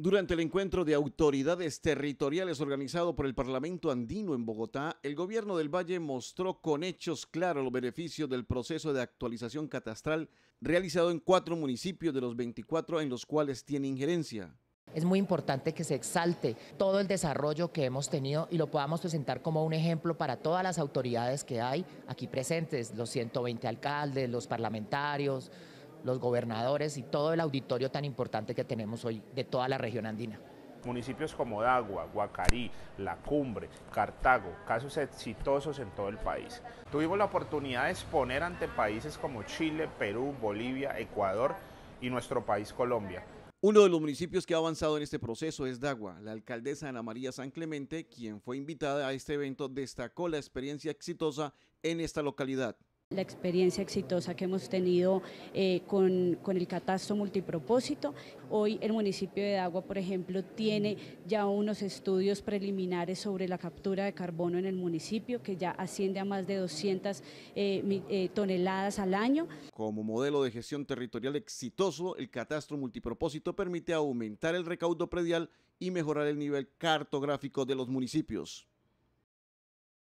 Durante el encuentro de autoridades territoriales organizado por el Parlamento andino en Bogotá, el gobierno del Valle mostró con hechos claros los beneficios del proceso de actualización catastral realizado en cuatro municipios de los 24 en los cuales tiene injerencia. Es muy importante que se exalte todo el desarrollo que hemos tenido y lo podamos presentar como un ejemplo para todas las autoridades que hay aquí presentes, los 120 alcaldes, los parlamentarios, los gobernadores y todo el auditorio tan importante que tenemos hoy de toda la región andina. Municipios como Dagua, Guacarí, La Cumbre, Cartago, casos exitosos en todo el país. Tuvimos la oportunidad de exponer ante países como Chile, Perú, Bolivia, Ecuador y nuestro país Colombia. Uno de los municipios que ha avanzado en este proceso es Dagua. La alcaldesa Ana María San Clemente, quien fue invitada a este evento, destacó la experiencia exitosa en esta localidad la experiencia exitosa que hemos tenido eh, con, el catastro multipropósito. Hoy el municipio de Dagua, por ejemplo, tiene ya unos estudios preliminares sobre la captura de carbono en el municipio, que ya asciende a más de 200 eh, eh, toneladas al año. Como modelo de gestión territorial exitoso, el catastro multipropósito permite aumentar el recaudo predial y mejorar el nivel cartográfico de los municipios.